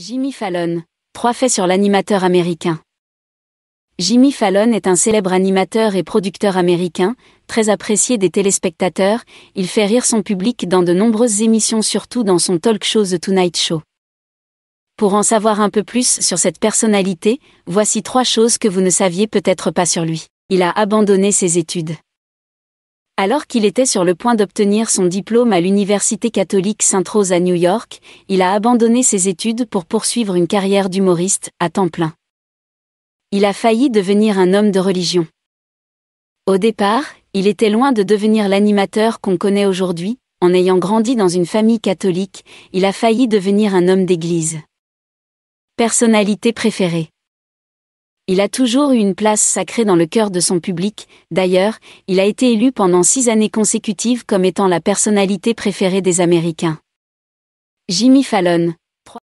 Jimmy Fallon. Trois faits sur l'animateur américain. Jimmy Fallon est un célèbre animateur et producteur américain, très apprécié des téléspectateurs, il fait rire son public dans de nombreuses émissions surtout dans son talk show The Tonight Show. Pour en savoir un peu plus sur cette personnalité, voici trois choses que vous ne saviez peut-être pas sur lui. Il a abandonné ses études. Alors qu'il était sur le point d'obtenir son diplôme à l'Université catholique Sainte-Rose à New York, il a abandonné ses études pour poursuivre une carrière d'humoriste, à temps plein. Il a failli devenir un homme de religion. Au départ, il était loin de devenir l'animateur qu'on connaît aujourd'hui, en ayant grandi dans une famille catholique, il a failli devenir un homme d'église. Personnalité préférée il a toujours eu une place sacrée dans le cœur de son public, d'ailleurs, il a été élu pendant six années consécutives comme étant la personnalité préférée des Américains. Jimmy Fallon